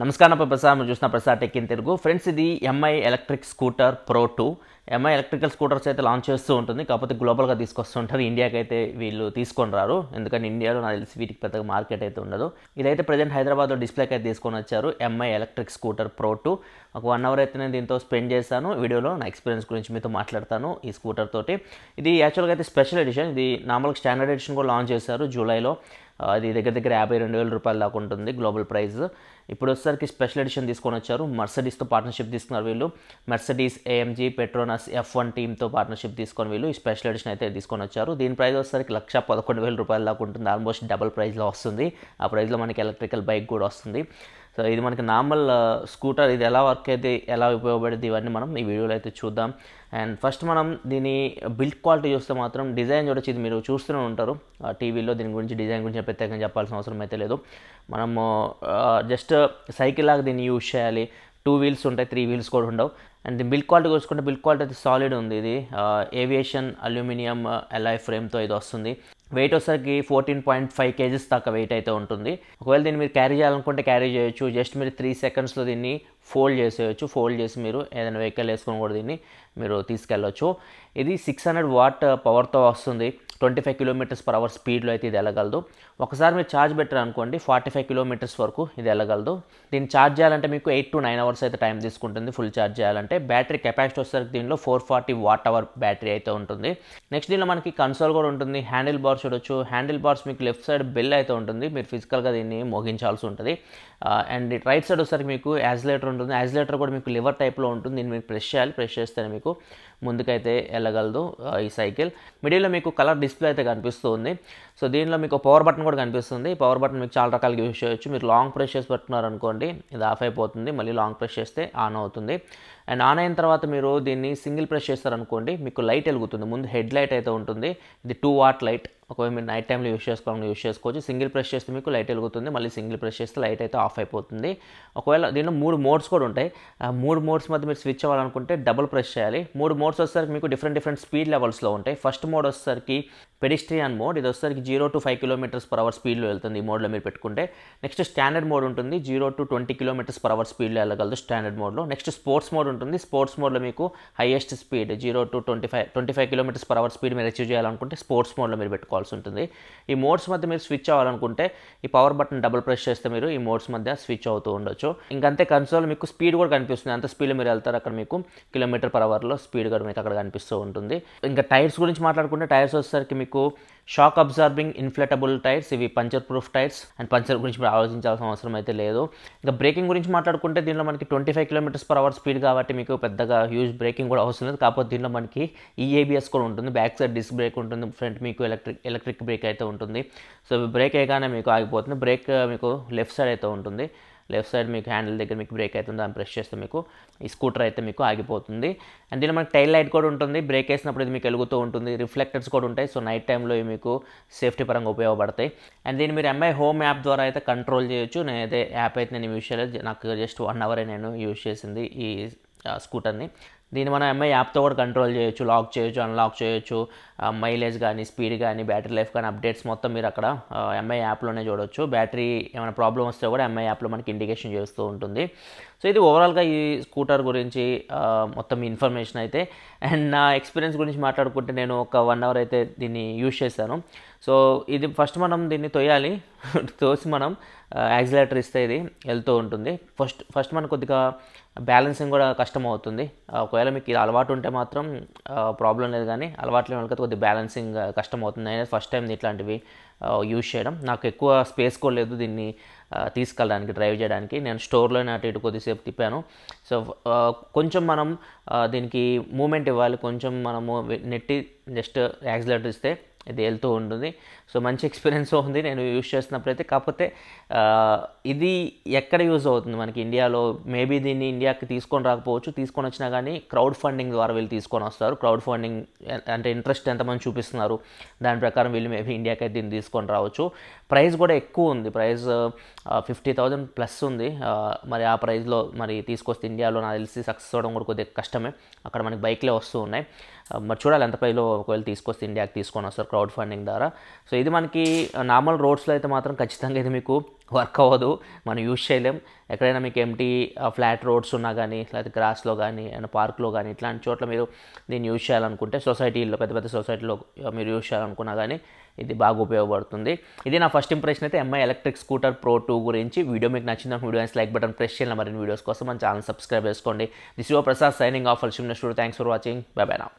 నమస్కారం ప్రసాద్ చూసిన Prasad tech in Telugu friends ఇది MI electric scooter pro two MI electrical scooters అయితే లాంచ్ చేస్తూ ఉంటుంది కాకపోతే గ్లోబల్గా తీసుకొస్తుంటారు ఇండియాకి అయితే వీళ్ళు తీసుకొని రారు ఎందుకంటే ఇండియాలో నాకు తెలిసి వీటికి పెద్దగా మార్కెట్ అయితే ఉండదు ఇదైతే ప్రజెంట్ హైదరాబాద్లో డిస్ప్లేకి అయితే తీసుకొని వచ్చారు MI electric scooter pro two ఒక వన్ అవర్ అయితే నేను దీంతో స్పెండ్ చేశాను వీడియోలో నా ఎక్స్పీరియన్స్ గురించి మీతో మాట్లాడతాను ఈ స్కూటర్ తోటి ఇది యాక్చువల్గా అయితే స్పెషల్ ఎడిషన్ ఇది నార్మల్గా స్టాండర్డ్ ఎడిషన్ కూడా లాంచ్ చేశారు జూలైలో అది దగ్గర దగ్గర యాభై రెండు వేల రూపాయల దాకా ఉంటుంది గ్లోబల్ ప్రైస్ ఇప్పుడు వచ్చేసరికి స్పెషల్ ఎడిషన్ తీసుకొని వచ్చారు మర్సడీస్తో పార్ట్నర్షిప్ తీసుకున్నారు వీళ్ళు Mercedes AMG Petronas F one టీమ్తో పార్ట్నర్షిప్ తీసుకొని వీళ్ళు ఈ స్పెషల్ ఎడిషన్ అయితే తీసుకొని వచ్చారు దీని ప్రైస్ వచ్చేసరికి లక్ష పదకొండు వేల రూపాయల దాకా ఉంటుంది ఆల్మోస్ట్ డబల్ ప్రైస్లో వస్తుంది ఆ ప్రైస్లో మనకి ఎలక్ట్రికల్ బైక్ కూడా వస్తుంది సో ఇది మనకి నార్మల్ స్కూటర్ ఇది ఎలా వర్క్ అయితే ఎలా ఉపయోగపడుతుంది ఇవన్నీ మనం ఈ వీడియోలో అయితే చూద్దాం అండ్ ఫస్ట్ మనం దీని బిల్డ్ క్వాలిటీ చూస్తే మాత్రం డిజైన్ చూడొచ్చు ఇది మీరు చూస్తూనే ఉంటారు టీవీలో దీని గురించి డిజైన్ గురించి ప్రత్యేకంగా చెప్పాల్సిన అవసరం అయితే లేదు మనము జస్ట్ సైకిల్ లాగా దీన్ని యూజ్ చేయాలి టూ వీల్స్ ఉంటాయి త్రీ వీల్స్ కూడా ఉండవు అండ్ దీని క్వాలిటీ చూసుకుంటే బిల్ క్వాలిటీ అయితే సాలిడ్ ఉంది ఇది ఏవియేషన్ అల్యూమినియం ఎల్ఐ ఫ్రేమ్తో ఇది వస్తుంది వెయిట్ వచ్చేసరికి ఫోర్టీన్ పాయింట్ ఫైవ్ కేజీస్ దాకా వెయిట్ అయితే ఉంటుంది ఒకవేళ దీన్ని మీరు క్యారీ చేయాలనుకుంటే క్యారీ చేయొచ్చు జస్ట్ మీరు త్రీ సెకండ్స్లో దీన్ని ఫోల్డ్ చేసేయచ్చు ఫోల్డ్ చేసి మీరు ఏదైనా వెహికల్ వేసుకొని కూడా దీన్ని మీరు తీసుకెళ్ళవచ్చు ఇది సిక్స్ హండ్రెడ్ వాట్ పవర్తో వస్తుంది twenty five kilometres per hour స్పీడ్లో అయితే ఇది వెళ్ళగలదు ఒకసారి మీరు ఛార్జ్ పెట్టారు అనుకోండి ఫార్టీ ఫైవ్ కిలోమీటర్స్ వరకు ఇది వెళ్ళగలదు దీన్ని ఛార్జ్ చేయాలంటే మీకు ఎయిట్ టు నైన్ అవర్స్ అయితే టైం తీసుకుంటుంది ఫుల్ ఛార్జ్ చేయాలంటే బ్యాటరీ కెపాసిటీ వచ్చేసరికి దీనిలో four forty watt hour battery అయితే ఉంటుంది నెక్స్ట్ దీనిలో మనకి కన్సోల్ కూడా ఉంటుంది హ్యాండిల్ బార్స్ చూడొచ్చు హ్యాండిల్ బార్స్ మీకు లెఫ్ట్ సైడ్ బెల్ అయితే ఉంటుంది మీరు ఫిజికల్గా దీన్ని మోగించాల్సి ఉంటుంది అండ్ రైట్ సైడ్ వచ్చేసరికి మీకు యాజిలేటర్ ఉంటుంది యాజిలేటర్ కూడా మీకు లివర్ టైప్లో ఉంటుంది దీన్ని మీరు ప్రెస్ చేయాలి ప్రెస్ చేస్తేనే మీకు ముందుకైతే వెళ్ళగలదు ఈ సైకిల్ మిడిల్లో మీకు కలర్ డిస్ప్లే అయితే కనిపిస్తుంది సో దీనిలో మీకు పవర్ బటన్ కూడా కనిపిస్తుంది పవర్ బటన్ మీకు చాలా రకాలుగా యూస్ చేయొచ్చు మీరు లాంగ్ ప్రెస్ చేసి పెట్టుకున్నారనుకోండి ఇది ఆఫ్ అయిపోతుంది మళ్ళీ లాంగ్ ప్రెస్ చేస్తే ఆన్ అవుతుంది అండ్ ఆన్ అయిన తర్వాత మీరు దీన్ని సింగిల్ ప్రెస్ చేస్తారనుకోండి మీకు లైట్ వెలుగుతుంది ముందు హెడ్ లైట్ అయితే ఉంటుంది ఇది టూ వాట్ లైట్ ఒకవేళ మీరు నైట్ టైంలో యూస్ చేసుకోవాలని యూస్ చేసుకోవచ్చు సింగిల్ ప్రెస్ చేస్తే మీకు లైట్ వెలుగుతుంది మళ్ళీ సింగిల్ ప్రెస్ చేస్తే లైట్ అయితే ఆఫ్ అయిపోతుంది ఒకవేళ దీంట్లో మూడు మోడ్స్ కూడా ఉంటాయి ఆ మూడు మోడ్స్ మధ్య మీరు స్విచ్ అవ్వాలనుకుంటే డబుల్ ప్రెస్ చేయాలి మూడు మోడ్స్ వచ్చేసరికి మీకు డిఫరెంట్ డిఫరెంట్ స్పీడ్ లెవెల్స్లో ఉంటాయి ఫస్ట్ మోడ్ వచ్చేసరికి పెడిస్ట్రియన్ మోడ్ ఇది వస్తారు zero to five kilometres per hour స్పీడ్లో వెళ్తుంది ఈ మోడ్లో మీరు పెట్టుకుంటే నెక్స్ట్ స్టాండర్డ్ మోడ్ ఉంటుంది zero to twenty kilometres per hour స్పీడ్లో వెళ్ళగలదు స్టాండర్డ్ మోడ్లో నెక్స్ట్ స్పోర్ట్స్ మోడ్ ఉంటుంది స్పోర్ట్స్ మోడ్లో మీకు highest speed zero to twenty five twenty five kilometres per hour speed మీరు అచీవ్ చేయాలనుకుంటే స్పోర్ట్స్ మోడ్లో మీరు పెట్టుకోవాల్సి ఉంటుంది ఈ మోడ్స్ మధ్య మీరు స్విచ్ అవ్వాలనుకుంటే ఈ పవర్ బటన్ డబుల్ ప్రెస్ చేస్తే మీరు ఈ మోడ్స్ మధ్య స్విచ్ అవుతూ ఉండొచ్చు ఇంకంతే కన్సోల్ మీకు స్పీడ్ కూడా కనిపిస్తుంది అంత స్పీడ్లో మీరు వెళ్తారు అక్కడ మీకు కిలోమీటర్ పర్ అవర్లో స్పీడ్ కూడా మీకు అక్కడ కనిపిస్తూ ఉంటుంది ఇంకా టైర్స్ గురించి మాట్లాడుకుంటే టైర్స్ వచ్చేసరికి మీకు మీకు షాక్ అబ్జార్బింగ్ ఇన్ఫ్లెటబుల్ టైర్స్ ఇవి puncture proof tyres and puncture గురించి మీరు ఆలోచించాల్సిన అవసరం అయితే లేదు ఇంకా బ్రేకింగ్ గురించి మాట్లాడుకుంటే దీనిలో మనకి twenty five kilometres per hour speed కాబట్టి మీకు పెద్దగా హ్యూజ్ బ్రేకింగ్ కూడా అవసరం లేదు కాకపోతే దీనిలో మనకి ఈఏబిఎస్ e కూడా ఉంటుంది బ్యాక్ సైడ్ డిస్క్ బ్రేక్ ఉంటుంది ఫ్రంట్ మీకు ఎలక్ట్రిక్ ఎలక్ట్రిక్ బ్రేక్ అయితే ఉంటుంది సో బ్రేక్ అయ్యగానే మీకు ఆగిపోతుంది బ్రేక్ మీకు లెఫ్ట్ సైడ్ అయితే ఉంటుంది లెఫ్ట్ సైడ్ మీకు హ్యాండిల్ దగ్గర మీకు బ్రేక్ అవుతుంది దాన్ని ప్రెస్ చేస్తే మీకు ఈ స్కూటర్ అయితే మీకు ఆగిపోతుంది అండ్ దీని మనకి టైల్ లైట్ కూడా ఉంటుంది బ్రేక్ వేసినప్పుడు ఇది మీకు వెలుగుతూ ఉంటుంది రిఫ్లెక్టర్స్ కూడా ఉంటాయి సో నైట్ టైంలో ఇవి మీకు సేఫ్టీ పరంగా ఉపయోగపడతాయి అండ్ దీన్ని మీరు ఎంఐ హోమ్ యాప్ ద్వారా అయితే కంట్రోల్ చేయొచ్చు నేను అయితే యాప్ అయితే నేను యూజ్ చేయలేదు నాకు జస్ట్ వన్ అవరే నేను యూజ్ చేసింది ఈ స్కూటర్ని దీన్ని మనం ఎంఐ యాప్తో కూడా కంట్రోల్ చేయొచ్చు లాక్ చేయొచ్చు అన్లాక్ చేయొచ్చు మైలేజ్ కానీ స్పీడ్ కానీ బ్యాటరీ లైఫ్ కానీ అప్డేట్స్ మొత్తం మీరు అక్కడ ఎంఐ యాప్లోనే చూడొచ్చు బ్యాటరీ ఏమైనా ప్రాబ్లం వస్తే కూడా ఎంఐ యాప్లో మనకి ఇండికేషన్ చేస్తూ ఉంటుంది సో ఇది ఓవరాల్గా ఈ స్కూటర్ గురించి మొత్తం ఇన్ఫర్మేషన్ అయితే అండ్ నా ఎక్స్పీరియన్స్ గురించి మాట్లాడుకుంటే నేను ఒక వన్ అవర్ అయితే దీన్ని యూజ్ చేశాను సో ఇది ఫస్ట్ మనం దీన్ని తోయాలి తోసి మనం యాక్సిలేటర్ ఇస్తే ఇది వెళ్తూ ఉంటుంది ఫస్ట్ ఫస్ట్ మనకు కొద్దిగా బ్యాలెన్సింగ్ కూడా కష్టం అవుతుంది ఒకవేళ మీకు ఇది అలవాటు ఉంటే మాత్రం ప్రాబ్లం లేదు కానీ అలవాటు లేని వాళ్ళకి కొద్దిగా బ్యాలెన్సింగ్ కష్టం అవుతుంది అనేది ఫస్ట్ టైం ఇట్లాంటివి యూజ్ చేయడం నాకు ఎక్కువ స్పేస్ కూడా లేదు దీన్ని తీసుకెళ్ళడానికి డ్రైవ్ చేయడానికి నేను స్టోర్లోనే అటు ఇటు కొద్దిసేపు తిప్పాను సో కొంచెం మనం దీనికి మూమెంట్ ఇవ్వాలి కొంచెం మనము నెట్టి జస్ట్ యాక్సిలేటర్ ఇస్తే ఇది వెళ్తూ ఉంటుంది సో మంచి ఎక్స్పీరియన్స్ ఉంది నేను యూజ్ చేస్తున్నప్పుడైతే కాకపోతే ఇది ఎక్కడ యూజ్ అవుతుంది మనకి ఇండియాలో మేబీ దీన్ని ఇండియాకి తీసుకొని రాకపోవచ్చు తీసుకొని వచ్చినా కానీ క్రౌడ్ ఫండింగ్ ద్వారా వీళ్ళు తీసుకొని వస్తారు క్రౌడ్ ఫండింగ్ అంటే ఇంట్రెస్ట్ ఎంతమంది చూపిస్తున్నారు దాని ప్రకారం వీళ్ళు మేబీ ఇండియాకి అయితే దీన్ని తీసుకొని రావచ్చు ప్రైస్ కూడా ఎక్కువ ఉంది ప్రైస్ ఫిఫ్టీ థౌజండ్ ప్లస్ ఉంది మరి ఆ ప్రైస్లో మరి తీసుకొస్తే ఇండియాలో నాకు తెలిసి సక్సెస్ అవ్వడం కూడా కొద్దిగా కష్టమే అక్కడ మనకి బైక్లే వస్తూ ఉన్నాయి మరి చూడాలి ఎంత పైలో ఒకవేళ తీసుకొస్తే ఇండియాకి తీసుకొని వస్తారు క్రౌడ్ ఫండింగ్ ద్వారా సో ఇది మనకి నార్మల్ రోడ్స్లో అయితే మాత్రం ఖచ్చితంగా ఇది మీకు వర్క్ అవ్వదు మనం యూజ్ చేయలేం ఎక్కడైనా మీకు ఎంటీ ఫ్లాట్ రోడ్స్ ఉన్నా కానీ లేకపోతే గ్రాస్లో కానీ అండ్ పార్క్లో కానీ ఇట్లాంటి చోట్ల మీరు దీన్ని యూజ్ చేయాలనుకుంటే సొసైటీలో పెద్ద పెద్ద సొసైటీలో మీరు యూజ్ చేయాలనుకున్నా కానీ ఇది బాగా ఉపయోగపడుతుంది ఇది నా ఫస్ట్ ఇంప్రెషన్ అయితే MI electric scooter pro two గురించి వీడియో మీకు నచ్చిన వీడియో లైక్ బటన్ ప్రెస్ చేయాలి మరిన్ని వీడియోస్ కోసం మన ఛానల్ సబ్స్క్రైబ్ చేసుకోండి this yo Prasad signing off అల్షిమ్ నెస్టూడ్ thanks for watching bye bye నా